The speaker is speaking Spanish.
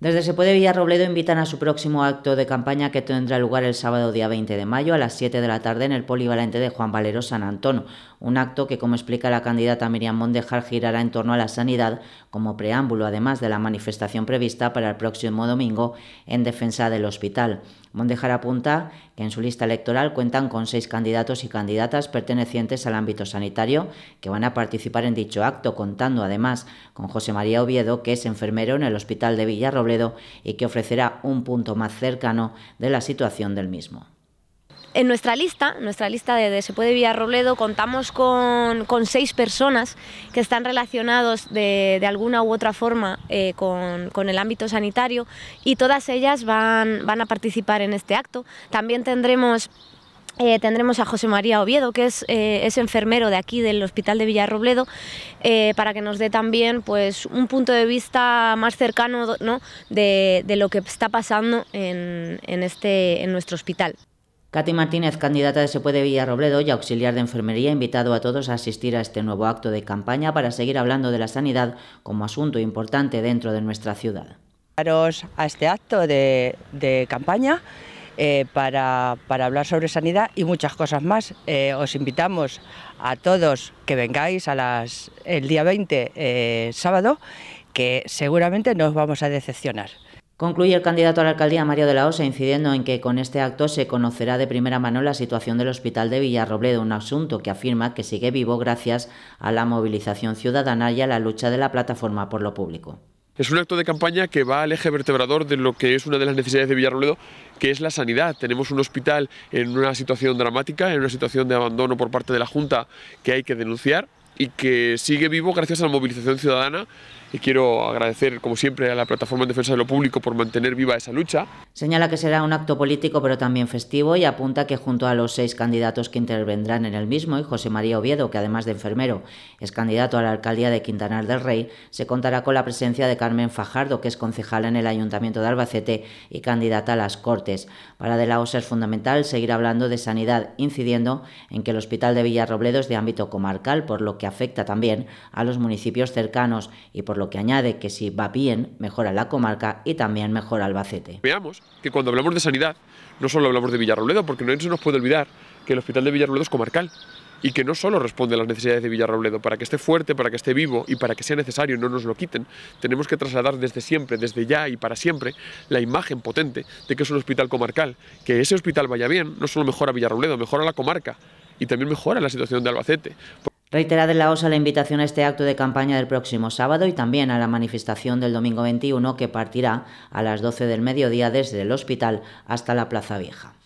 Desde Se Puede Villarrobledo invitan a su próximo acto de campaña que tendrá lugar el sábado día 20 de mayo a las 7 de la tarde en el Polivalente de Juan Valero San Antonio, un acto que, como explica la candidata Miriam Mondejar, girará en torno a la sanidad como preámbulo, además de la manifestación prevista para el próximo domingo en defensa del hospital. Mondejar apunta que en su lista electoral cuentan con seis candidatos y candidatas pertenecientes al ámbito sanitario que van a participar en dicho acto, contando además con José María Oviedo, que es enfermero en el Hospital de Villarrobledo y que ofrecerá un punto más cercano de la situación del mismo. En nuestra lista, nuestra lista de, Se puede Villarrobledo, contamos con, seis personas que están relacionados de, alguna u otra forma eh, con, el ámbito sanitario y todas ellas van, van a participar en este acto. También tendremos eh, tendremos a José María Oviedo, que es, eh, es, enfermero de aquí del Hospital de Villarrobledo, eh, para que nos dé también pues, un punto de vista más cercano ¿no? de, lo que está pasando en, este, en nuestro hospital. Katy Martínez, candidata de Se Puede Villarrobledo y auxiliar de enfermería, ha invitado a todos a asistir a este nuevo acto de campaña para seguir hablando de la sanidad como asunto importante dentro de nuestra ciudad. A este acto de, de campaña eh, para, hablar sobre sanidad y muchas cosas más. Eh, os invitamos a todos que vengáis a las, el día 20, eh, sábado, que seguramente no os vamos a decepcionar. Concluye el candidato a la alcaldía Mario de la Osa incidiendo en que con este acto se conocerá de primera mano la situación del hospital de Villarrobledo, un asunto que afirma que sigue vivo gracias a la movilización ciudadana y a la lucha de la plataforma por lo público. Es un acto de campaña que va al eje vertebrador de lo que es una de las necesidades de Villarroledo, que es la sanidad. Tenemos un hospital en una situación dramática, en una situación de abandono por parte de la Junta que hay que denunciar y que sigue vivo gracias a la movilización ciudadana y quiero agradecer, como siempre, a la Plataforma de Defensa de lo Público por mantener viva esa lucha. Señala que será un acto político pero también festivo y apunta que junto a los seis candidatos que intervendrán en el mismo y José María Oviedo, que además de enfermero es candidato a la alcaldía de Quintanar del Rey, se contará con la presencia de Carmen Fajardo, que es concejala en el Ayuntamiento de Albacete y candidata a las Cortes. Para De la OSA es fundamental seguir hablando de sanidad, incidiendo en que el Hospital de Villarrobledo es de ámbito comarcal, por lo que afecta también a los municipios cercanos y por lo que añade que si va bien, mejora la comarca y también mejora Albacete. Veamos que cuando hablamos de sanidad, no solo hablamos de Villarrobledo, porque no se nos puede olvidar que el hospital de Villarrobledo es comarcal y que no solo responde a las necesidades de Villarrobledo, para que esté fuerte, para que esté vivo y para que sea necesario no nos lo quiten, tenemos que trasladar desde siempre, desde ya y para siempre, la imagen potente de que es un hospital comarcal, que ese hospital vaya bien, no solo mejora Villarrobledo, mejora la comarca y también mejora la situación de Albacete. Reiterad en la OSA la invitación a este acto de campaña del próximo sábado y también a la manifestación del domingo 21 que partirá a las 12 del mediodía desde el hospital hasta la Plaza Vieja.